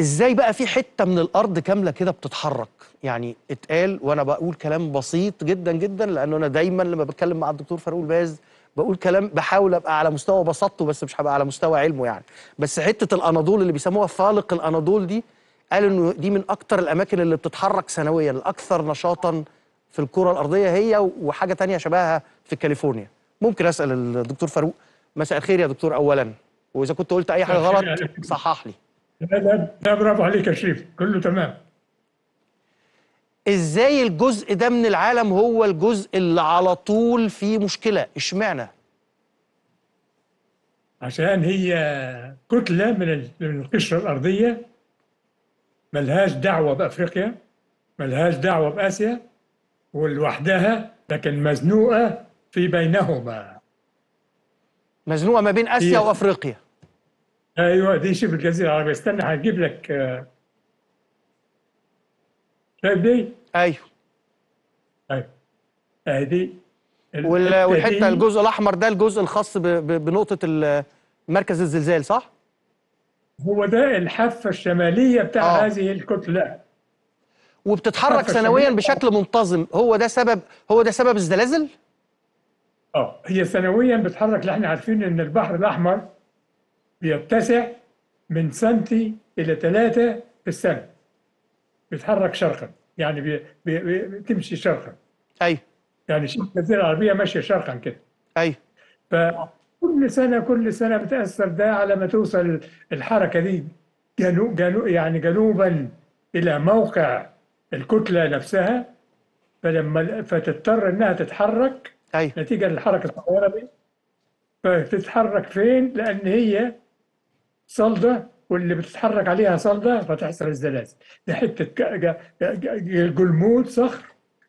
ازاي بقى في حته من الارض كامله كده بتتحرك يعني اتقال وانا بقول كلام بسيط جدا جدا لانه انا دايما لما بتكلم مع الدكتور فاروق الباز بقول كلام بحاول ابقى على مستوى بسطته بس مش هبقى على مستوى علمه يعني بس حته الاناضول اللي بيسموها فالق الاناضول دي قال انه دي من اكتر الاماكن اللي بتتحرك سنويا الاكثر نشاطا في الكره الارضيه هي وحاجه تانية شبهها في كاليفورنيا ممكن اسال الدكتور فاروق مساء الخير يا دكتور اولا واذا كنت قلت اي حاجه غلط صحح لي لا لا لا برافو عليك يا شريف كله تمام ازاي الجزء ده من العالم هو الجزء اللي على طول فيه مشكله اشمعنى عشان هي كتله من القشره الارضيه ملهاش دعوه بافريقيا ملهاش دعوه باسيا ولوحدها لكن مزنوقه في بينهما مزنوقه ما بين اسيا وافريقيا ايوه دي شبه الجزيره العربيه استنى هجيب لك آه، شايف دي؟ ايوه طيب. ايوه ادي والحته, والحتة الجزء الاحمر ده الجزء الخاص بنقطه مركز الزلزال صح؟ هو ده الحافه الشماليه بتاع آه. هذه الكتله وبتتحرك سنويا بشكل منتظم هو ده سبب هو ده سبب الزلازل؟ اه هي سنويا بتتحرك احنا عارفين ان البحر الاحمر بيتسع من سنتي إلى ثلاثة في السنة بيتحرك شرقا يعني بي بي بتمشي شرقا أي يعني الجزيرة العربية ماشية شرقا كده أي فكل سنة كل سنة بتأثر ده على ما توصل الحركة دي جنوب جنو يعني جنوبا إلى موقع الكتلة نفسها فلما فتضطر إنها تتحرك أي. نتيجة للحركة الصغيرة دي فتتحرك فين؟ لأن هي صلدة واللي بتتحرك عليها صلدة فتحصل الزلازل ده حتة جلمود صخر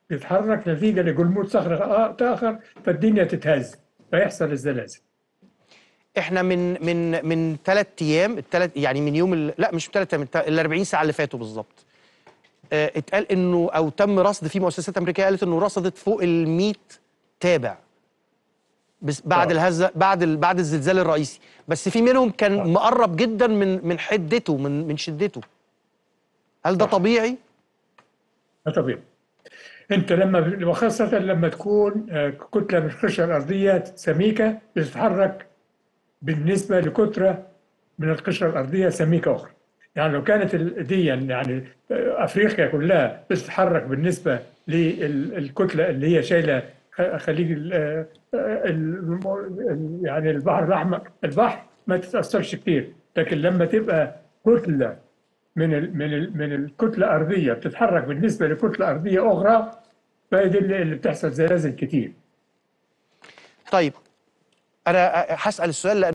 بيتحرك نتيجة لجلمود صخر آخر فالدنيا تتهز فيحصل الزلازل احنا من من من ثلاث ايام الثلاث يعني من يوم لا مش ثلاث من ال 40 ساعه اللي فاتوا بالظبط آه، اتقال انه او تم رصد في مؤسسات امريكيه قالت انه رصدت فوق ال 100 تابع بس بعد آه. الهزه بعد ال... بعد الزلزال الرئيسي بس في منهم كان طبعا. آه. مقرب جدا من من حدته من من شدته هل ده طبعا. آه. طبيعي ده طبيعي انت لما وخاصه لما تكون كتله من القشره الارضيه سميكه بتتحرك بالنسبه لكتله من القشره الارضيه سميكه اخرى يعني لو كانت دي يعني افريقيا كلها بتتحرك بالنسبه للكتله اللي هي شايله خليج آه، يعني البحر الاحمر البحر ما تتاثرش كتير لكن لما تبقى كتله من الـ من الـ من الكتله الارضيه بتتحرك بالنسبه لكتله ارضيه اخرى فدي اللي بتحصل زلازل كتير. طيب انا هسال السؤال لأن